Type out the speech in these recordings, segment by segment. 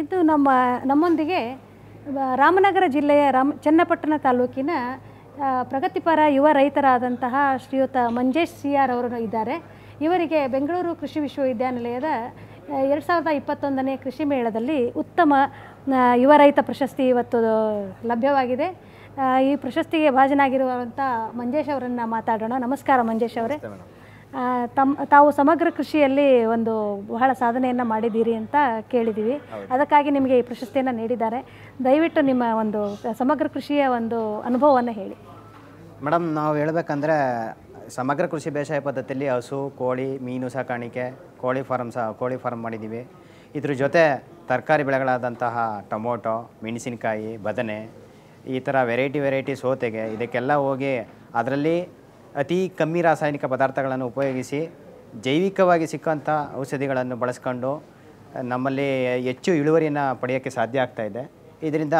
ಇದು ನಮ್ಮ ನಮ್ಮೊಂದಿಗೆ ರಾಮನಗರ ಜಿಲ್ಲೆಯ ರಾಮ್ ಚನ್ನಪಟ್ಟಣ ತಾಲೂಕಿನ ಪ್ರಗತಿಪರ ಯುವ ರೈತರಾದಂತಹ ಶ್ರೀಯುತ ಮಂಜೇಶ್ ಸಿ ಆರ್ ಅವರು ಇದ್ದಾರೆ ಇವರಿಗೆ ಬೆಂಗಳೂರು ಕೃಷಿ ವಿಶ್ವವಿದ್ಯಾನಿಲಯದ ಎರಡು ಸಾವಿರದ ಇಪ್ಪತ್ತೊಂದನೇ ಕೃಷಿ ಮೇಳದಲ್ಲಿ ಉತ್ತಮ ಯುವ ರೈತ ಪ್ರಶಸ್ತಿ ಇವತ್ತು ಲಭ್ಯವಾಗಿದೆ ಈ ಪ್ರಶಸ್ತಿಗೆ ಭಾಜನಾಗಿರುವಂಥ ಮಂಜೇಶ್ ಅವರನ್ನು ಮಾತಾಡೋಣ ನಮಸ್ಕಾರ ಮಂಜೇಶ್ ಅವರೇ ತಮ್ಮ ತಾವು ಸಮಗ್ರ ಕೃಷಿಯಲ್ಲಿ ಒಂದು ಬಹಳ ಸಾಧನೆಯನ್ನು ಮಾಡಿದ್ದೀರಿ ಅಂತ ಕೇಳಿದ್ದೀವಿ ಅದಕ್ಕಾಗಿ ನಿಮಗೆ ಈ ಪ್ರಶಸ್ತಿಯನ್ನು ನೀಡಿದ್ದಾರೆ ದಯವಿಟ್ಟು ನಿಮ್ಮ ಒಂದು ಸಮಗ್ರ ಕೃಷಿಯ ಒಂದು ಅನುಭವವನ್ನು ಹೇಳಿ ಮೇಡಮ್ ನಾವು ಹೇಳಬೇಕಂದ್ರೆ ಸಮಗ್ರ ಕೃಷಿ ಬೇಸಾಯ ಪದ್ಧತಿಯಲ್ಲಿ ಹಸು ಕೋಳಿ ಮೀನು ಸಾಕಾಣಿಕೆ ಕೋಳಿ ಫಾರ್ಮ್ ಸಹ ಕೋಳಿ ಫಾರ್ಮ್ ಮಾಡಿದ್ದೀವಿ ಇದ್ರ ಜೊತೆ ತರಕಾರಿ ಬೆಳೆಗಳಾದಂತಹ ಟೊಮೊಟೊ ಮೆಣಸಿನಕಾಯಿ ಬದನೆ ಈ ಥರ ವೆರೈಟಿ ವೆರೈಟಿ ಸೋತೆಗೆ ಇದಕ್ಕೆಲ್ಲ ಹೋಗಿ ಅದರಲ್ಲಿ ಅತಿ ಕಮ್ಮಿ ರಾಸಾಯನಿಕ ಪದಾರ್ಥಗಳನ್ನು ಉಪಯೋಗಿಸಿ ಜೈವಿಕವಾಗಿ ಸಿಕ್ಕಂಥ ಔಷಧಿಗಳನ್ನು ಬಳಸ್ಕೊಂಡು ನಮ್ಮಲ್ಲಿ ಹೆಚ್ಚು ಇಳುವರಿಯನ್ನು ಪಡೆಯೋಕ್ಕೆ ಸಾಧ್ಯ ಆಗ್ತಾ ಇದೆ ಇದರಿಂದ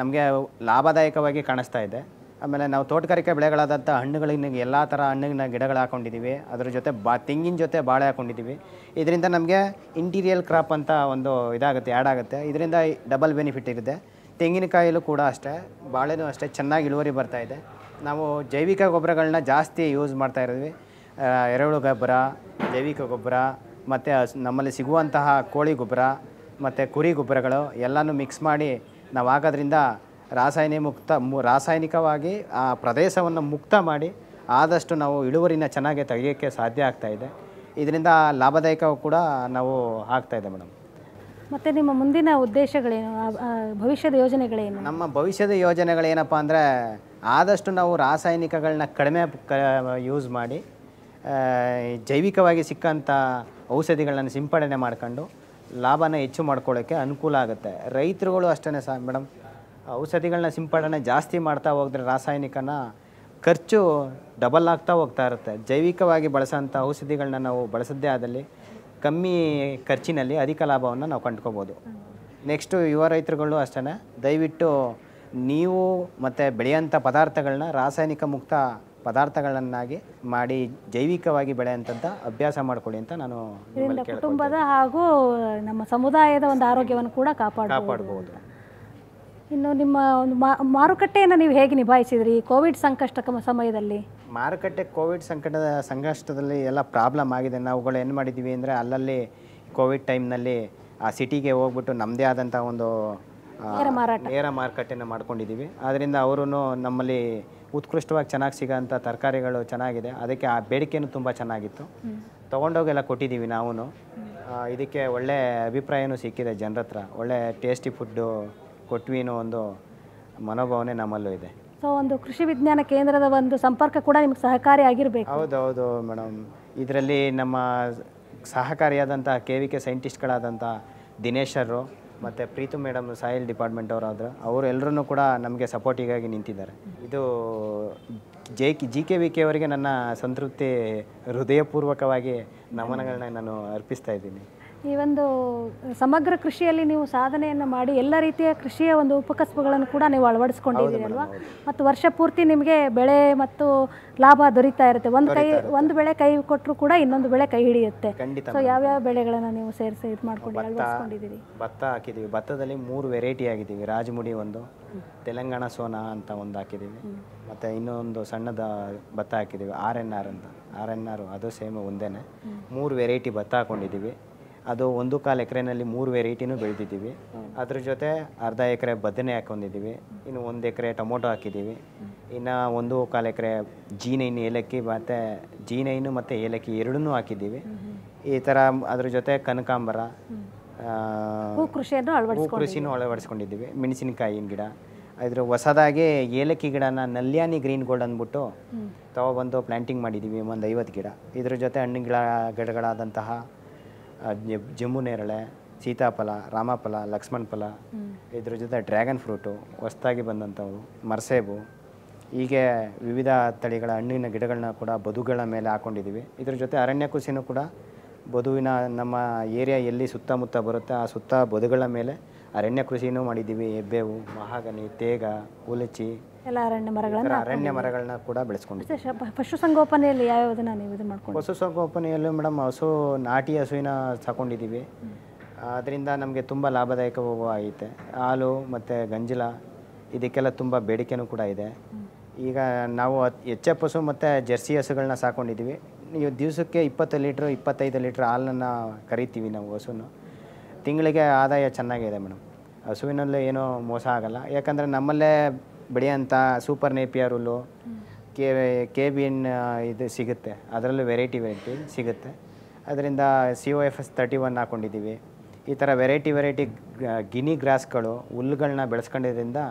ನಮಗೆ ಲಾಭದಾಯಕವಾಗಿ ಕಾಣಿಸ್ತಾ ಇದೆ ಆಮೇಲೆ ನಾವು ತೋಟಗಾರಿಕೆ ಬೆಳೆಗಳಾದಂಥ ಹಣ್ಣುಗಳಿಗೆ ಎಲ್ಲ ಥರ ಹಣ್ಣಿನ ಗಿಡಗಳು ಹಾಕೊಂಡಿದ್ದೀವಿ ಅದ್ರ ಜೊತೆ ಬಾ ತೆಂಗಿನ ಜೊತೆ ಬಾಳೆ ಹಾಕ್ಕೊಂಡಿದ್ದೀವಿ ಇದರಿಂದ ನಮಗೆ ಇಂಟೀರಿಯಲ್ ಕ್ರಾಪ್ ಅಂತ ಒಂದು ಇದಾಗುತ್ತೆ ಆ್ಯಡ್ ಆಗುತ್ತೆ ಇದರಿಂದ ಡಬಲ್ ಬೆನಿಫಿಟ್ ಇರುತ್ತೆ ತೆಂಗಿನಕಾಯಲ್ಲೂ ಕೂಡ ಅಷ್ಟೇ ಬಾಳೆನೂ ಅಷ್ಟೇ ಚೆನ್ನಾಗಿ ಇಳುವರಿ ಬರ್ತಾ ಇದೆ ನಾವು ಜೈವಿಕ ಗೊಬ್ಬರಗಳನ್ನ ಜಾಸ್ತಿ ಯೂಸ್ ಮಾಡ್ತಾ ಇದ್ದೀವಿ ಎರೆಹುಳು ಗೊಬ್ಬರ ಜೈವಿಕ ಗೊಬ್ಬರ ಮತ್ತು ನಮ್ಮಲ್ಲಿ ಸಿಗುವಂತಹ ಕೋಳಿ ಗೊಬ್ಬರ ಮತ್ತು ಕುರಿ ಗೊಬ್ಬರಗಳು ಎಲ್ಲನೂ ಮಿಕ್ಸ್ ಮಾಡಿ ನಾವು ಹಾಕೋದ್ರಿಂದ ರಾಸಾಯನಿಕ ಮುಕ್ತ ರಾಸಾಯನಿಕವಾಗಿ ಆ ಪ್ರದೇಶವನ್ನು ಮುಕ್ತ ಮಾಡಿ ಆದಷ್ಟು ನಾವು ಇಳುವರಿನ ಚೆನ್ನಾಗಿ ತೆಗೆಯೋಕ್ಕೆ ಸಾಧ್ಯ ಆಗ್ತಾಯಿದೆ ಇದರಿಂದ ಲಾಭದಾಯಕವೂ ಕೂಡ ನಾವು ಆಗ್ತಾಯಿದೆ ಮೇಡಮ್ ಮತ್ತು ನಿಮ್ಮ ಮುಂದಿನ ಉದ್ದೇಶಗಳೇನು ಭವಿಷ್ಯದ ಯೋಜನೆಗಳೇನು ನಮ್ಮ ಭವಿಷ್ಯದ ಯೋಜನೆಗಳೇನಪ್ಪ ಅಂದರೆ ಆದಷ್ಟು ನಾವು ರಾಸಾಯನಿಕಗಳನ್ನ ಕಡಿಮೆ ಕ ಯೂಸ್ ಮಾಡಿ ಜೈವಿಕವಾಗಿ ಸಿಕ್ಕಂಥ ಔಷಧಿಗಳನ್ನು ಸಿಂಪಡಣೆ ಮಾಡ್ಕೊಂಡು ಲಾಭನ ಹೆಚ್ಚು ಮಾಡ್ಕೊಳ್ಳೋಕ್ಕೆ ಅನುಕೂಲ ಆಗುತ್ತೆ ರೈತರುಗಳು ಅಷ್ಟೇ ಸಹ ಮೇಡಮ್ ಔಷಧಿಗಳನ್ನ ಸಿಂಪಡಣೆ ಜಾಸ್ತಿ ಮಾಡ್ತಾ ಹೋದರೆ ರಾಸಾಯನಿಕನ ಖರ್ಚು ಡಬಲ್ ಆಗ್ತಾ ಹೋಗ್ತಾ ಇರುತ್ತೆ ಜೈವಿಕವಾಗಿ ಬಳಸೋಂಥ ಔಷಧಿಗಳನ್ನ ನಾವು ಬಳಸದ್ದೇ ಆದಲ್ಲಿ ಕಮ್ಮಿ ಖರ್ಚಿನಲ್ಲಿ ಅಧಿಕ ಲಾಭವನ್ನು ನಾವು ಕಂಡ್ಕೋಬೋದು ನೆಕ್ಸ್ಟು ಯುವ ರೈತರುಗಳು ಅಷ್ಟೇ ದಯವಿಟ್ಟು ನೀವು ಮತ್ತು ಬೆಳೆಯೋಂಥ ಪದಾರ್ಥಗಳನ್ನ ರಾಸಾಯನಿಕ ಮುಕ್ತ ಪದಾರ್ಥಗಳನ್ನಾಗಿ ಮಾಡಿ ಜೈವಿಕವಾಗಿ ಬೆಳೆಯಂತಂತ ಅಭ್ಯಾಸ ಮಾಡಿಕೊಳ್ಳಿ ಅಂತ ನಾನು ಕುಟುಂಬದ ಹಾಗೂ ನಮ್ಮ ಸಮುದಾಯದ ಒಂದು ಆರೋಗ್ಯವನ್ನು ಕೂಡ ಕಾಪಾಡಬಹುದು ಇನ್ನು ನಿಮ್ಮ ಒಂದು ಮಾರುಕಟ್ಟೆಯನ್ನು ನೀವು ಹೇಗೆ ನಿಭಾಯಿಸಿದ್ರಿ ಕೋವಿಡ್ ಸಂಕಷ್ಟ ಸಮಯದಲ್ಲಿ ಮಾರುಕಟ್ಟೆ ಕೋವಿಡ್ ಸಂಕಟದ ಸಂಕಷ್ಟದಲ್ಲಿ ಎಲ್ಲ ಪ್ರಾಬ್ಲಮ್ ಆಗಿದೆ ನಾವುಗಳು ಏನು ಮಾಡಿದ್ದೀವಿ ಅಂದರೆ ಅಲ್ಲಲ್ಲಿ ಕೋವಿಡ್ ಟೈಮ್ನಲ್ಲಿ ಆ ಸಿಟಿಗೆ ಹೋಗ್ಬಿಟ್ಟು ನಮ್ಮದೇ ಆದಂಥ ಒಂದು ನೇರ ಮಾರುಕಟ್ಟೆನ ಮಾಡ್ಕೊಂಡಿದ್ದೀವಿ ಆದ್ದರಿಂದ ಅವರು ನಮ್ಮಲ್ಲಿ ಉತ್ಕೃಷ್ಟವಾಗಿ ಚೆನ್ನಾಗಿ ಸಿಗೋಂಥ ತರಕಾರಿಗಳು ಚೆನ್ನಾಗಿದೆ ಅದಕ್ಕೆ ಆ ಬೇಡಿಕೆನೂ ತುಂಬ ಚೆನ್ನಾಗಿತ್ತು ತೊಗೊಂಡೋಗೆಲ್ಲ ಕೊಟ್ಟಿದ್ದೀವಿ ನಾವು ಇದಕ್ಕೆ ಒಳ್ಳೆ ಅಭಿಪ್ರಾಯನೂ ಸಿಕ್ಕಿದೆ ಜನರ ಹತ್ರ ಒಳ್ಳೆ ಟೇಸ್ಟಿ ಫುಡ್ಡು ಕೊಟ್ವಿ ಅನ್ನೋ ಒಂದು ಮನೋಭಾವನೆ ನಮ್ಮಲ್ಲೂ ಇದೆ ಸೊ ಒಂದು ಕೃಷಿ ವಿಜ್ಞಾನ ಕೇಂದ್ರದ ಒಂದು ಸಂಪರ್ಕ ಕೂಡ ನಿಮ್ಗೆ ಸಹಕಾರಿ ಆಗಿರಬೇಕು ಹೌದೌದು ಮೇಡಮ್ ಇದರಲ್ಲಿ ನಮ್ಮ ಸಹಕಾರಿಯಾದಂಥ ಕೆ ವಿ ಕೆ ಸೈಂಟಿಸ್ಟ್ಗಳಾದಂಥ ದಿನೇಶರು ಮತ್ತು ಪ್ರೀತು ಮೇಡಮ್ ಸಾಯಿಲ್ ಡಿಪಾರ್ಟ್ಮೆಂಟ್ ಅವರಾದರು ಅವರು ಎಲ್ಲರೂ ಕೂಡ ನಮಗೆ ಸಪೋರ್ಟಿಗಾಗಿ ನಿಂತಿದ್ದಾರೆ ಇದು J G K V K ಅವರಿಗೆ ನನ್ನ ಸಂತೃಪ್ತಿ ಹೃದಯಪೂರ್ವಕವಾಗಿ ನಮನಗಳನ್ನ ನಾನು ಅರ್ಪಿಸ್ತಾ ಇದ್ದೀನಿ ಈ ಒಂದು ಸಮಗ್ರ ಕೃಷಿಯಲ್ಲಿ ನೀವು ಸಾಧನೆಯನ್ನು ಮಾಡಿ ಎಲ್ಲ ರೀತಿಯ ಕೃಷಿಯ ಒಂದು ಉಪಕಸಬುಗಳನ್ನು ಕೂಡ ನೀವು ಅಳವಡಿಸ್ಕೊಂಡಿದ್ದೀರಿ ಅಲ್ವಾ ಮತ್ತು ವರ್ಷ ಪೂರ್ತಿ ನಿಮಗೆ ಬೆಳೆ ಮತ್ತು ಲಾಭ ದೊರೀತಾ ಇರುತ್ತೆ ಒಂದು ಕೈ ಒಂದು ಬೆಳೆ ಕೈ ಕೊಟ್ಟರು ಕೂಡ ಇನ್ನೊಂದು ಬೆಳೆ ಕೈ ಹಿಡಿಯುತ್ತೆ ಸೊ ಯಾವ್ಯಾವ ಬೆಳೆಗಳನ್ನು ನೀವು ಸೇರಿಸಿ ಇದು ಮಾಡ್ಕೊಂಡು ಅಳವಡಿಸ್ಕೊಂಡಿದ್ದೀರಿ ಭತ್ತ ಹಾಕಿದ್ದೀವಿ ಭತ್ತದಲ್ಲಿ ಮೂರು ವೆರೈಟಿ ಆಗಿದ್ದೀವಿ ರಾಜಮುಡಿ ಒಂದು ತೆಲಂಗಾಣ ಸೋನಾ ಅಂತ ಒಂದು ಹಾಕಿದ್ದೀವಿ ಮತ್ತು ಇನ್ನೊಂದು ಸಣ್ಣದ ಭತ್ತ ಹಾಕಿದ್ದೀವಿ ಆರ್ ಎನ್ ಆರ್ ಅಂತ ಆರ್ ಎನ್ ಆರ್ ಅದು ಸೇಮ್ ಒಂದೇ ಮೂರು ವೆರೈಟಿ ಭತ್ತ ಹಾಕೊಂಡಿದ್ದೀವಿ ಅದು ಒಂದು ಕಾಲು ಎಕರೆನಲ್ಲಿ ಮೂರು ವೆರೈಟಿನೂ ಬೆಳೆದಿದ್ದೀವಿ ಅದ್ರ ಜೊತೆ ಅರ್ಧ ಎಕರೆ ಬದನೆ ಹಾಕೊಂಡಿದ್ದೀವಿ ಇನ್ನು ಒಂದು ಎಕರೆ ಟೊಮೊಟೊ ಹಾಕಿದ್ದೀವಿ ಇನ್ನು ಒಂದು ಕಾಲು ಎಕರೆ ಜೀನೈನು ಏಲಕ್ಕಿ ಮತ್ತು ಜೀನೈನು ಮತ್ತು ಏಲಕ್ಕಿ ಎರಡನ್ನೂ ಹಾಕಿದ್ದೀವಿ ಈ ಥರ ಅದ್ರ ಜೊತೆ ಕನಕಾಂಬರ ಕೃಷಿಯನ್ನು ಕೃಷಿನೂ ಅಳವಡಿಸ್ಕೊಂಡಿದ್ದೀವಿ ಮೆಣಸಿನಕಾಯಿನ ಗಿಡ ಇದ್ರ ಹೊಸದಾಗಿ ಏಲಕ್ಕಿ ಗಿಡನ ನಲ್ಯಾನಿ ಗ್ರೀನ್ ಗೋಲ್ಡ್ ಅಂದ್ಬಿಟ್ಟು ತಗೊಬಂದು ಪ್ಲ್ಯಾಂಟಿಂಗ್ ಮಾಡಿದ್ದೀವಿ ಒಂದು ಐವತ್ತು ಗಿಡ ಇದ್ರ ಜೊತೆ ಹಣ್ಣಿನ ಗಿಡ ಗಿಡಗಳಾದಂತಹ ನೇರಳೆ ಸೀತಾಫಲ ರಾಮಫಲ ಲಕ್ಷ್ಮಣ ಫಲ ಇದ್ರ ಜೊತೆ ಡ್ರ್ಯಾಗನ್ ಫ್ರೂಟು ಹೊಸ್ದಾಗಿ ಬಂದಂಥವು ಮರ್ಸೇಬು ಹೀಗೆ ವಿವಿಧ ತಳಿಗಳ ಹಣ್ಣಿನ ಗಿಡಗಳನ್ನ ಕೂಡ ಬದುಗಳ ಮೇಲೆ ಹಾಕೊಂಡಿದ್ದೀವಿ ಇದ್ರ ಜೊತೆ ಅರಣ್ಯ ಕೃಷಿನೂ ಕೂಡ ಬದುವಿನ ನಮ್ಮ ಏರಿಯಾ ಎಲ್ಲಿ ಸುತ್ತಮುತ್ತ ಬರುತ್ತೆ ಆ ಸುತ್ತ ಬದುಗಳ ಮೇಲೆ ಅರಣ್ಯ ಕೃಷಿನೂ ಮಾಡಿದ್ದೀವಿ ಹೆಬ್ಬೆವು ಮಹಾಗನಿ ತೇಗ ಉಲಚಿ ಎಲ್ಲ ಅರಣ್ಯ ಮರಗಳನ್ನ ಅರಣ್ಯ ಮರಗಳನ್ನ ಕೂಡ ಬೆಳೆಸ್ಕೊಂಡು ಪಶುಸಂಗೋಪನೆಯಲ್ಲಿ ನೀವು ಇದು ಪಶುಸಂಗೋಪನೆಯಲ್ಲೂ ಮೇಡಮ್ ಹಸು ನಾಟಿ ಹಸುವಿನ ಸಾಕೊಂಡಿದ್ದೀವಿ ಅದರಿಂದ ನಮಗೆ ತುಂಬ ಲಾಭದಾಯಕವೂ ಆಗೈತೆ ಹಾಲು ಮತ್ತು ಗಂಜಲ ಇದಕ್ಕೆಲ್ಲ ತುಂಬ ಬೇಡಿಕೆನೂ ಕೂಡ ಇದೆ ಈಗ ನಾವು ಹೆಚ್ಚೆ ಪಶು ಹಸು ಮತ್ತು ಜರ್ಸಿ ಹಸುಗಳನ್ನ ಸಾಕೊಂಡಿದ್ದೀವಿ ನೀವು ದಿವಸಕ್ಕೆ ಇಪ್ಪತ್ತು ಲೀಟ್ರ್ ಇಪ್ಪತ್ತೈದು ಲೀಟ್ರ್ ಹಾಲನ್ನು ಕರಿತೀವಿ ನಾವು ಹಸುನು ತಿಂಗಳಿಗೆ ಆದಾಯ ಚೆನ್ನಾಗಿದೆ ಮೇಡಮ್ ಹಸುವಿನಲ್ಲೇ ಏನೂ ಮೋಸ ಆಗಲ್ಲ ಯಾಕಂದರೆ ನಮ್ಮಲ್ಲೇ ಬೆಳೆಯೋಂಥ ಸೂಪರ್ ನೇಪಿಯರ್ ಹುಲ್ಲು ಕೆ ಕೆ ಬಿ ಇದು ಸಿಗುತ್ತೆ ಅದರಲ್ಲೂ ವೆರೈಟಿ ವೆರೈಟಿ ಸಿಗುತ್ತೆ ಅದರಿಂದ C O F S thirty one ಹಾಕ್ಕೊಂಡಿದ್ದೀವಿ ಈ ಥರ ವೆರೈಟಿ ವೆರೈಟಿ ಗಿನಿ ಗ್ರಾಸ್ಗಳು ಹುಲ್ಲುಗಳನ್ನ ಬೆಳೆಸ್ಕೊಂಡಿದ್ದರಿಂದ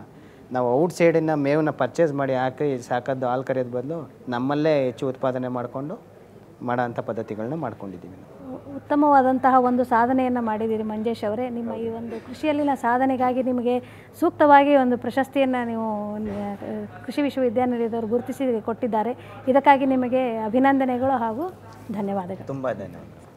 ನಾವು ಔಟ್ ಸೈಡಿನ ಮೇವನ್ನ ಪರ್ಚೇಸ್ ಮಾಡಿ ಹಾಕಿ ಸಾಕೋದು ಹಾಲು ಕರೆಯೋದು ಬದಲು ನಮ್ಮಲ್ಲೇ ಹೆಚ್ಚು ಉತ್ಪಾದನೆ ಮಾಡಿಕೊಂಡು ಮಾಡೋಂಥ ಪದ್ಧತಿಗಳನ್ನ ಮಾಡ್ಕೊಂಡಿದ್ದೀವಿ ನಾವು ಉತ್ತಮವಾದಂತಹ ಒಂದು ಸಾಧನೆಯನ್ನು ಮಾಡಿದ್ದೀರಿ ಮಂಜೇಶ್ ಅವರೇ ನಿಮ್ಮ ಈ ಒಂದು ಕೃಷಿಯಲ್ಲಿನ ಸಾಧನೆಗಾಗಿ ನಿಮಗೆ ಸೂಕ್ತವಾಗಿ ಒಂದು ಪ್ರಶಸ್ತಿಯನ್ನು ನೀವು ಕೃಷಿ ವಿಶ್ವವಿದ್ಯಾನಿಲಯದವರು ಗುರುತಿಸಿ ಕೊಟ್ಟಿದ್ದಾರೆ ಇದಕ್ಕಾಗಿ ನಿಮಗೆ ಅಭಿನಂದನೆಗಳು ಹಾಗೂ ಧನ್ಯವಾದಗಳು ತುಂಬ ಧನ್ಯವಾದ